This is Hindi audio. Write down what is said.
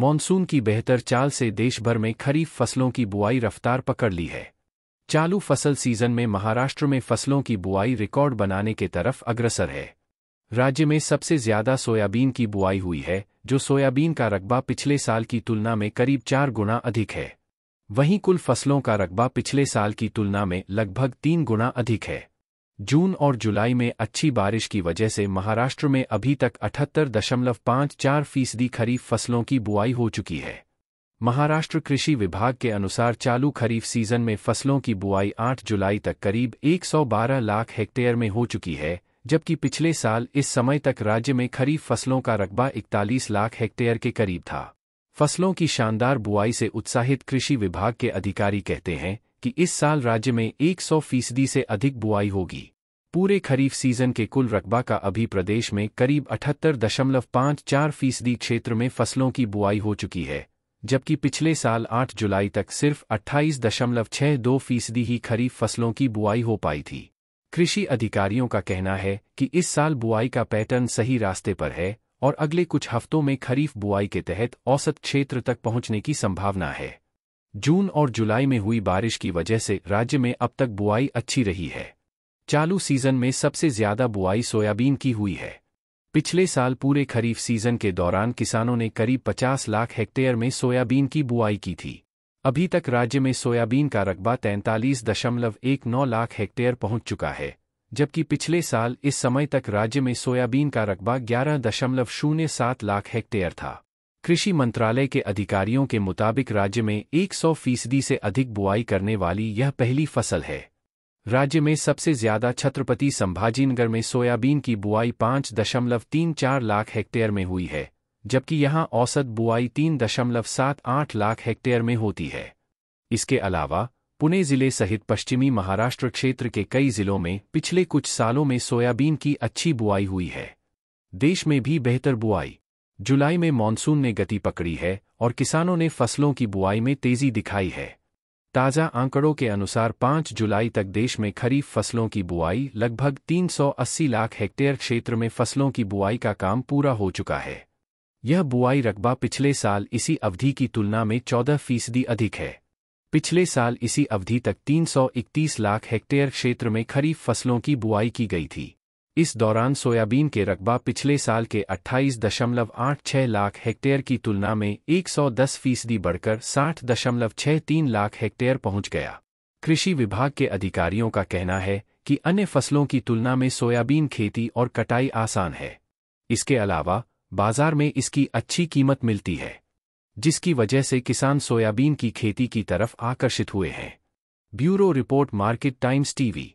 मॉनसून की बेहतर चाल से देश भर में खरीफ फसलों की बुआई रफ्तार पकड़ ली है चालू फसल सीजन में महाराष्ट्र में फसलों की बुआई रिकॉर्ड बनाने के तरफ अग्रसर है राज्य में सबसे ज्यादा सोयाबीन की बुआई हुई है जो सोयाबीन का रकबा पिछले साल की तुलना में करीब चार गुना अधिक है वहीं कुल फसलों का रकबा पिछले साल की तुलना में लगभग तीन गुना अधिक है जून और जुलाई में अच्छी बारिश की वजह से महाराष्ट्र में अभी तक अठहत्तर दशमलव पाँच चार फीसदी खरीफ फसलों की बुआई हो चुकी है महाराष्ट्र कृषि विभाग के अनुसार चालू खरीफ सीजन में फसलों की बुआई 8 जुलाई तक करीब 112 लाख हेक्टेयर में हो चुकी है जबकि पिछले साल इस समय तक राज्य में खरीफ फसलों का रकबा 41 लाख हेक्टेयर के करीब था फसलों की शानदार बुआई से उत्साहित कृषि विभाग के अधिकारी कहते हैं कि इस साल राज्य में 100 फीसदी से अधिक बुआई होगी पूरे खरीफ सीजन के कुल रकबा का अभी प्रदेश में करीब अठहत्तर दशमलव चार फीसदी क्षेत्र में फसलों की बुआई हो चुकी है जबकि पिछले साल 8 जुलाई तक सिर्फ अट्ठाईस दशमलव दो फीसदी ही खरीफ फसलों की बुआई हो पाई थी कृषि अधिकारियों का कहना है कि इस साल बुआई का पैटर्न सही रास्ते पर है और अगले कुछ हफ्तों में खरीफ बुआई के तहत औसत क्षेत्र तक पहुंचने की संभावना है जून और जुलाई में हुई बारिश की वजह से राज्य में अब तक बुआई अच्छी रही है चालू सीजन में सबसे ज्यादा बुआई सोयाबीन की हुई है पिछले साल पूरे खरीफ सीजन के दौरान किसानों ने करीब 50 लाख हेक्टेयर में सोयाबीन की बुआई की थी अभी तक राज्य में सोयाबीन का रकबा तैंतालीस दशमलव एक नौ लाख हेक्टेयर पहुंच चुका है जबकि पिछले साल इस समय तक राज्य में सोयाबीन का रकबा ग्यारह दशमलव शून्य सात लाख हेक्टेयर था कृषि मंत्रालय के अधिकारियों के मुताबिक राज्य में 100 फीसदी से अधिक बुआई करने वाली यह पहली फसल है राज्य में सबसे ज्यादा छत्रपति संभाजीनगर में सोयाबीन की बुआई 5.34 दशमलव तीन चार लाख हेक्टेयर में हुई है जबकि यहां औसत बुआई तीन दशमलव सात आठ लाख हेक्टेयर में होती है इसके अलावा पुणे जिले सहित पश्चिमी महाराष्ट्र क्षेत्र के कई जिलों में पिछले कुछ सालों में सोयाबीन की अच्छी बुआई हुई है देश में भी बेहतर बुआई जुलाई में मानसून ने गति पकड़ी है और किसानों ने फसलों की बुआई में तेजी दिखाई है ताज़ा आंकड़ों के अनुसार 5 जुलाई तक देश में खरीफ फसलों की बुआई लगभग 380 लाख हेक्टेयर क्षेत्र में फसलों की बुआई का काम पूरा हो चुका है यह बुआई रकबा पिछले साल इसी अवधि की तुलना में 14 फीसदी अधिक है पिछले साल इसी अवधि तक 331 लाख हेक्टेयर क्षेत्र में खरीफ फसलों की बुआई की गई थी इस दौरान सोयाबीन के रकबा पिछले साल के 28.86 लाख हेक्टेयर की तुलना में 110 फीसदी बढ़कर 60.63 लाख हेक्टेयर पहुंच गया कृषि विभाग के अधिकारियों का कहना है कि अन्य फसलों की तुलना में सोयाबीन खेती और कटाई आसान है इसके अलावा बाजार में इसकी अच्छी कीमत मिलती है जिसकी वजह से किसान सोयाबीन की खेती की तरफ आकर्षित हुए हैं bureau report market times TV